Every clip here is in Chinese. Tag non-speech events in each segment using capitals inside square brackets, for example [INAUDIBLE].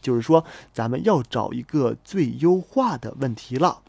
就是说，咱们要找一个最优化的问题了。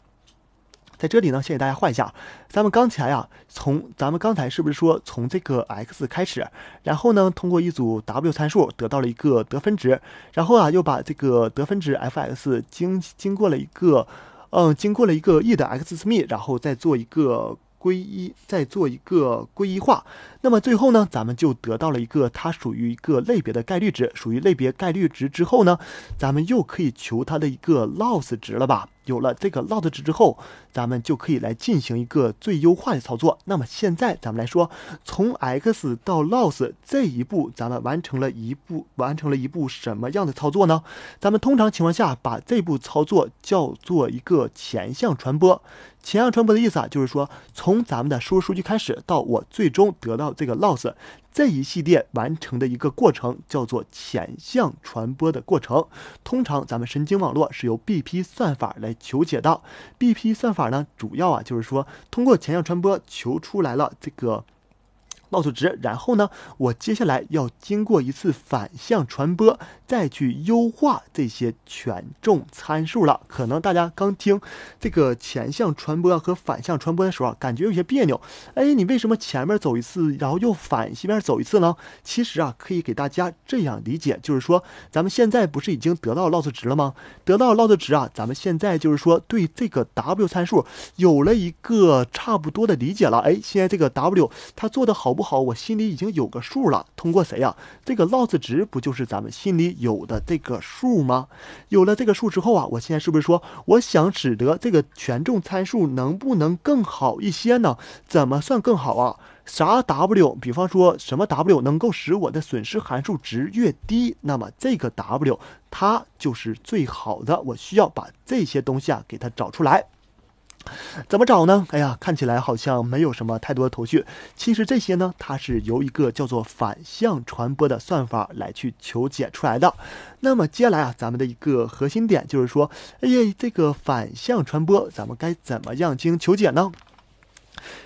在这里呢，先给大家换一下。咱们刚才呀，从咱们刚才是不是说从这个 x 开始，然后呢，通过一组 w 参数得到了一个得分值，然后啊，又把这个得分值 f(x) 经经过了一个，嗯，经过了一个 e 的 x 次幂，然后再做一个。归一，再做一个归一化，那么最后呢，咱们就得到了一个它属于一个类别的概率值，属于类别概率值之后呢，咱们又可以求它的一个 loss 值了吧。有了这个 loss 值之后，咱们就可以来进行一个最优化的操作。那么现在咱们来说，从 x 到 loss 这一步，咱们完成了一步，完成了一步什么样的操作呢？咱们通常情况下把这步操作叫做一个前向传播。前向传播的意思啊，就是说从咱们的输入数据开始，到我最终得到这个 loss。这一系列完成的一个过程叫做前向传播的过程。通常，咱们神经网络是由 BP 算法来求解的。BP 算法呢，主要啊就是说通过前向传播求出来了这个。l o s 值，然后呢，我接下来要经过一次反向传播，再去优化这些权重参数了。可能大家刚听这个前向传播和反向传播的时候，感觉有些别扭。哎，你为什么前面走一次，然后又反西边走一次呢？其实啊，可以给大家这样理解，就是说，咱们现在不是已经得到 loss 值了吗？得到 loss 值啊，咱们现在就是说对这个 w 参数有了一个差不多的理解了。哎，现在这个 w 它做的好不？好，我心里已经有个数了。通过谁呀？这个 loss 值不就是咱们心里有的这个数吗？有了这个数之后啊，我现在是不是说，我想使得这个权重参数能不能更好一些呢？怎么算更好啊？啥 w？比方说什么 w 能够使我的损失函数值越低，那么这个 w 它就是最好的。我需要把这些东西啊给它找出来。怎么找呢？哎呀，看起来好像没有什么太多的头绪。其实这些呢，它是由一个叫做反向传播的算法来去求解出来的。那么接下来啊，咱们的一个核心点就是说，哎呀，这个反向传播，咱们该怎么样进行求解呢？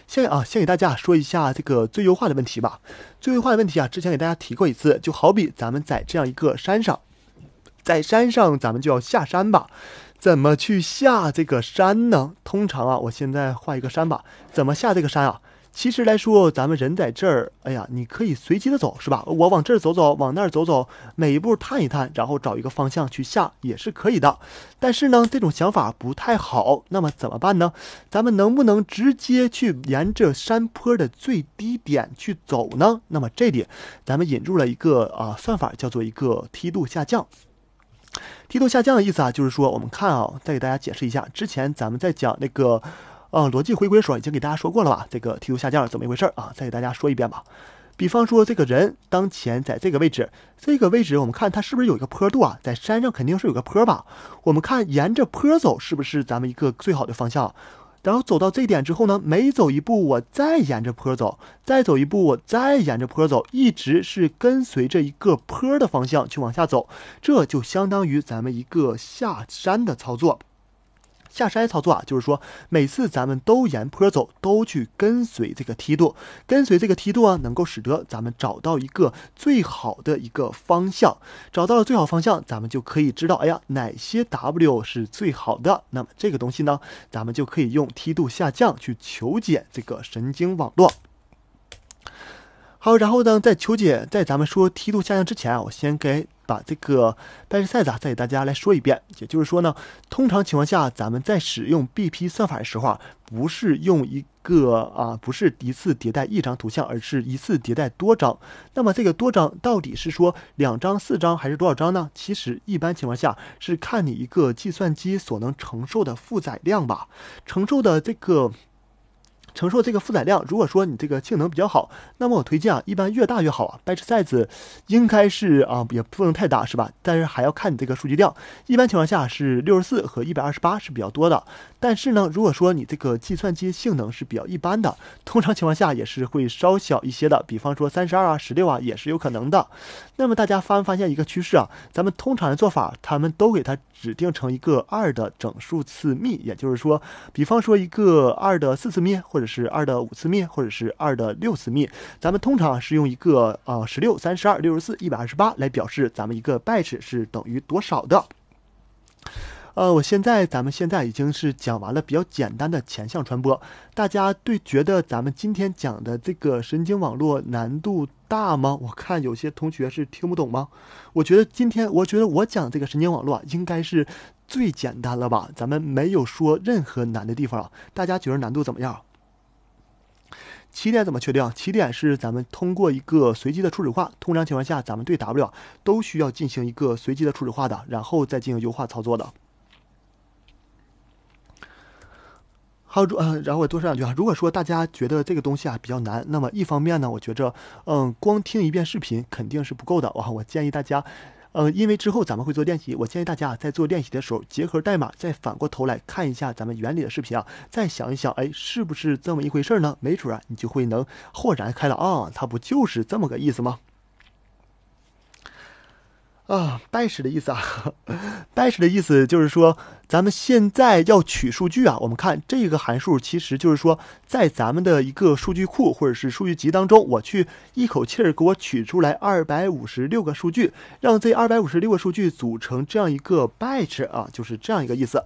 先啊，先给大家说一下这个最优化的问题吧。最优化的问题啊，之前给大家提过一次，就好比咱们在这样一个山上，在山上，咱们就要下山吧。怎么去下这个山呢？通常啊，我现在画一个山吧。怎么下这个山啊？其实来说，咱们人在这儿，哎呀，你可以随机的走，是吧？我往这儿走走，往那儿走走，每一步探一探，然后找一个方向去下也是可以的。但是呢，这种想法不太好。那么怎么办呢？咱们能不能直接去沿着山坡的最低点去走呢？那么这里，咱们引入了一个啊算法，叫做一个梯度下降。梯度下降的意思啊，就是说，我们看啊，再给大家解释一下。之前咱们在讲那个呃逻辑回归的时候，已经给大家说过了吧？这个梯度下降怎么一回事啊？再给大家说一遍吧。比方说，这个人当前在这个位置，这个位置我们看它是不是有一个坡度啊？在山上肯定是有个坡吧？我们看沿着坡走是不是咱们一个最好的方向？然后走到这点之后呢，每走一步我再沿着坡走，再走一步我再沿着坡走，一直是跟随着一个坡的方向去往下走，这就相当于咱们一个下山的操作。下筛操作啊，就是说每次咱们都沿坡走，都去跟随这个梯度，跟随这个梯度啊，能够使得咱们找到一个最好的一个方向。找到了最好方向，咱们就可以知道，哎呀，哪些 W 是最好的。那么这个东西呢，咱们就可以用梯度下降去求解这个神经网络。好，然后呢，在求解，在咱们说梯度下降之前啊，我先给。把这个拜什赛咋再给大家来说一遍，也就是说呢，通常情况下，咱们在使用 BP 算法的时候啊，不是用一个啊，不是一次迭代一张图像，而是一次迭代多张。那么这个多张到底是说两张、四张还是多少张呢？其实一般情况下是看你一个计算机所能承受的负载量吧，承受的这个。承受这个负载量，如果说你这个性能比较好，那么我推荐啊，一般越大越好。啊。Batch size 应该是啊，也不能太大，是吧？但是还要看你这个数据量，一般情况下是六十四和一百二十八是比较多的。但是呢，如果说你这个计算机性能是比较一般的，通常情况下也是会稍小一些的，比方说三十二啊、十六啊也是有可能的。那么大家发没发现一个趋势啊？咱们通常的做法，他们都给它指定成一个二的整数次幂，也就是说，比方说一个二的四次幂或者。是二的五次幂，或者是二的六次幂。咱们通常是用一个呃十六、三十二、六十四、一百二十八来表示咱们一个 batch 是等于多少的。呃，我现在咱们现在已经是讲完了比较简单的前向传播。大家对觉得咱们今天讲的这个神经网络难度大吗？我看有些同学是听不懂吗？我觉得今天我觉得我讲这个神经网络应该是最简单了吧？咱们没有说任何难的地方啊。大家觉得难度怎么样？起点怎么确定？起点是咱们通过一个随机的初始化。通常情况下，咱们对 W 都需要进行一个随机的初始化的，然后再进行优化操作的。好，呃，然后我多说两句啊。如果说大家觉得这个东西啊比较难，那么一方面呢，我觉着，嗯，光听一遍视频肯定是不够的。哇，我建议大家。嗯，因为之后咱们会做练习，我建议大家在做练习的时候，结合代码再反过头来看一下咱们原理的视频啊，再想一想，哎，是不是这么一回事呢？没准啊，你就会能豁然开朗啊，它不就是这么个意思吗？啊，batch 的意思啊，batch [LAUGHS] 的意思就是说，咱们现在要取数据啊。我们看这个函数，其实就是说，在咱们的一个数据库或者是数据集当中，我去一口气儿给我取出来二百五十六个数据，让这二百五十六个数据组成这样一个 batch 啊，就是这样一个意思。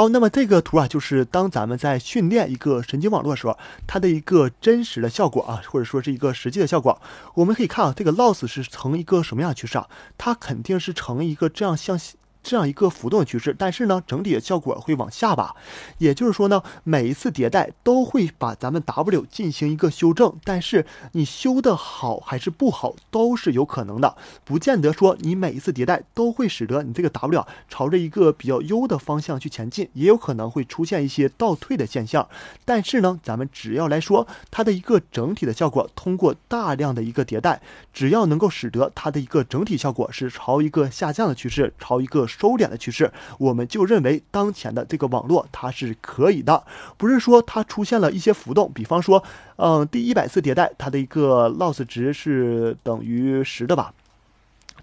好，那么这个图啊，就是当咱们在训练一个神经网络的时候，它的一个真实的效果啊，或者说是一个实际的效果，我们可以看啊，这个 loss 是呈一个什么样趋势？啊？它肯定是呈一个这样向。这样一个浮动的趋势，但是呢，整体的效果会往下吧。也就是说呢，每一次迭代都会把咱们 W 进行一个修正，但是你修的好还是不好都是有可能的，不见得说你每一次迭代都会使得你这个 W 朝着一个比较优的方向去前进，也有可能会出现一些倒退的现象。但是呢，咱们只要来说它的一个整体的效果，通过大量的一个迭代，只要能够使得它的一个整体效果是朝一个下降的趋势，朝一个。收敛的趋势，我们就认为当前的这个网络它是可以的，不是说它出现了一些浮动。比方说，嗯，第一百次迭代它的一个 loss 值是等于十的吧。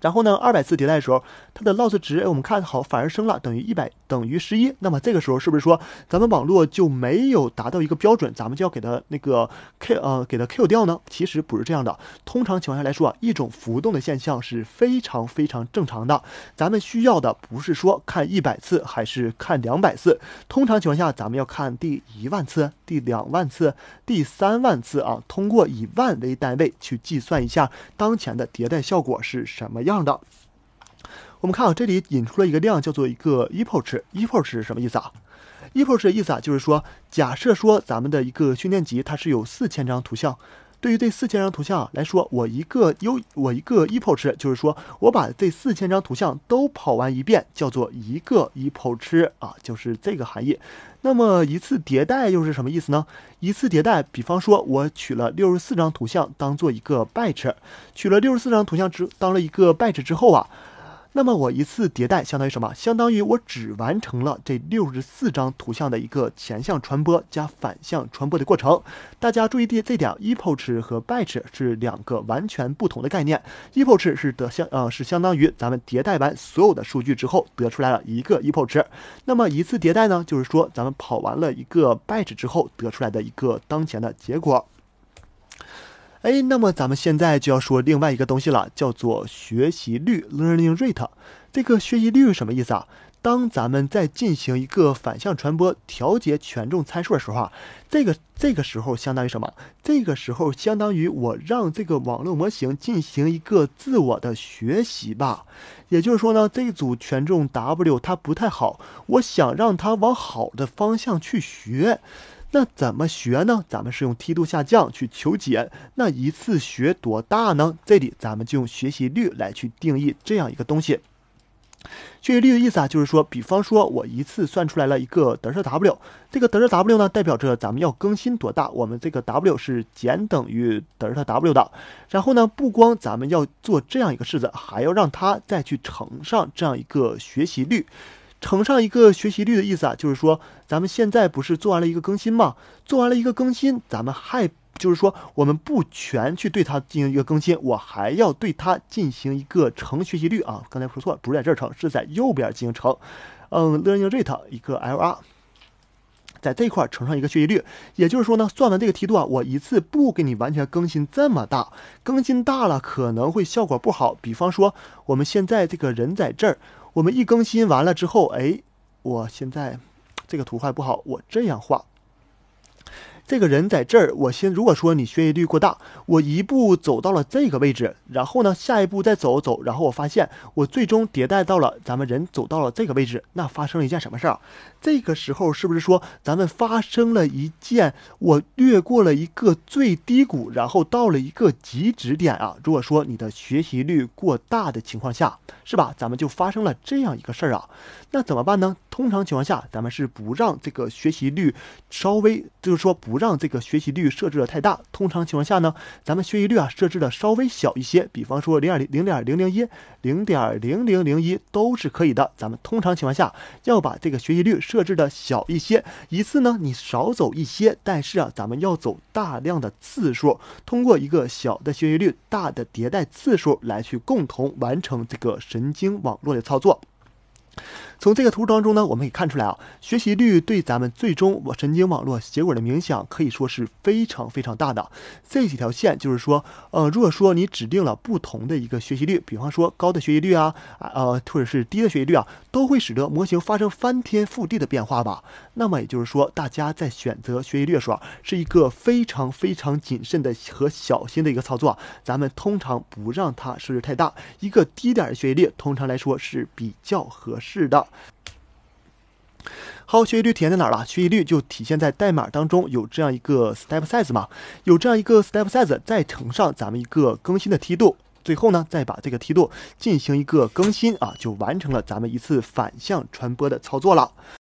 然后呢，二百次迭代的时候，它的 loss 值我们看好反而升了，等于一百等于十一。那么这个时候是不是说咱们网络就没有达到一个标准，咱们就要给它那个 k 呃给它 q 掉呢？其实不是这样的。通常情况下来说啊，一种浮动的现象是非常非常正常的。咱们需要的不是说看一百次还是看两百次，通常情况下咱们要看第一万次、第两万次、第三万次啊。通过以万为单位去计算一下当前的迭代效果是什么。一样的，我们看啊，这里引出了一个量，叫做一个 epoch。epoch 是什么意思啊？epoch 的意思啊，就是说，假设说咱们的一个训练集，它是有四千张图像。对于这四千张图像来说，我一个优我一个 epoch 就是说，我把这四千张图像都跑完一遍，叫做一个 epoch 池啊，就是这个含义。那么一次迭代又是什么意思呢？一次迭代，比方说我取了六十四张图像当做一个 batch，取了六十四张图像之当了一个 batch 之后啊。那么我一次迭代相当于什么？相当于我只完成了这六十四张图像的一个前向传播加反向传播的过程。大家注意这这点，epoch 和 batch 是两个完全不同的概念。epoch 是得相呃是相当于咱们迭代完所有的数据之后得出来了一个 epoch。那么一次迭代呢，就是说咱们跑完了一个 batch 之后得出来的一个当前的结果。哎，那么咱们现在就要说另外一个东西了，叫做学习率 （learning rate）。这个学习率什么意思啊？当咱们在进行一个反向传播调节权重参数的时候啊，这个这个时候相当于什么？这个时候相当于我让这个网络模型进行一个自我的学习吧。也就是说呢，这一组权重 w 它不太好，我想让它往好的方向去学。那怎么学呢？咱们是用梯度下降去求解。那一次学多大呢？这里咱们就用学习率来去定义这样一个东西。学习率的意思啊，就是说，比方说我一次算出来了一个德尔塔 W，这个德尔塔 W 呢代表着咱们要更新多大。我们这个 W 是减等于德尔塔 W 的。然后呢，不光咱们要做这样一个式子，还要让它再去乘上这样一个学习率。乘上一个学习率的意思啊，就是说咱们现在不是做完了一个更新吗？做完了一个更新，咱们还就是说我们不全去对它进行一个更新，我还要对它进行一个乘学习率啊。刚才说错了，不是在这儿乘，是在右边进行乘。嗯，learning rate 一个 LR，在这块乘上一个学习率，也就是说呢，算完这个梯度啊，我一次不给你完全更新这么大，更新大了可能会效果不好。比方说我们现在这个人在这儿。我们一更新完了之后，哎，我现在这个图画不好，我这样画。这个人在这儿，我先如果说你学习率过大，我一步走到了这个位置，然后呢，下一步再走走，然后我发现我最终迭代到了咱们人走到了这个位置，那发生了一件什么事儿？这个时候是不是说咱们发生了一件我略过了一个最低谷，然后到了一个极值点啊？如果说你的学习率过大的情况下，是吧？咱们就发生了这样一个事儿啊，那怎么办呢？通常情况下，咱们是不让这个学习率稍微就是说不。不让这个学习率设置的太大，通常情况下呢，咱们学习率啊设置的稍微小一些，比方说零点零零点零零一、零点零零零一都是可以的。咱们通常情况下要把这个学习率设置的小一些，一次呢你少走一些，但是啊咱们要走大量的次数，通过一个小的学习率、大的迭代次数来去共同完成这个神经网络的操作。从这个图当中呢，我们可以看出来啊，学习率对咱们最终我神经网络结果的影响可以说是非常非常大的。这几条线就是说，呃，如果说你指定了不同的一个学习率，比方说高的学习率啊，呃，或者是低的学习率啊，都会使得模型发生翻天覆地的变化吧。那么也就是说，大家在选择学习率时候是一个非常非常谨慎的和小心的一个操作。咱们通常不让它设置太大，一个低点的学习率通常来说是比较合适的。好，学习率体现在哪儿了？学习率就体现在代码当中有这样一个 step size 嘛，有这样一个 step size，再乘上咱们一个更新的梯度，最后呢，再把这个梯度进行一个更新啊，就完成了咱们一次反向传播的操作了。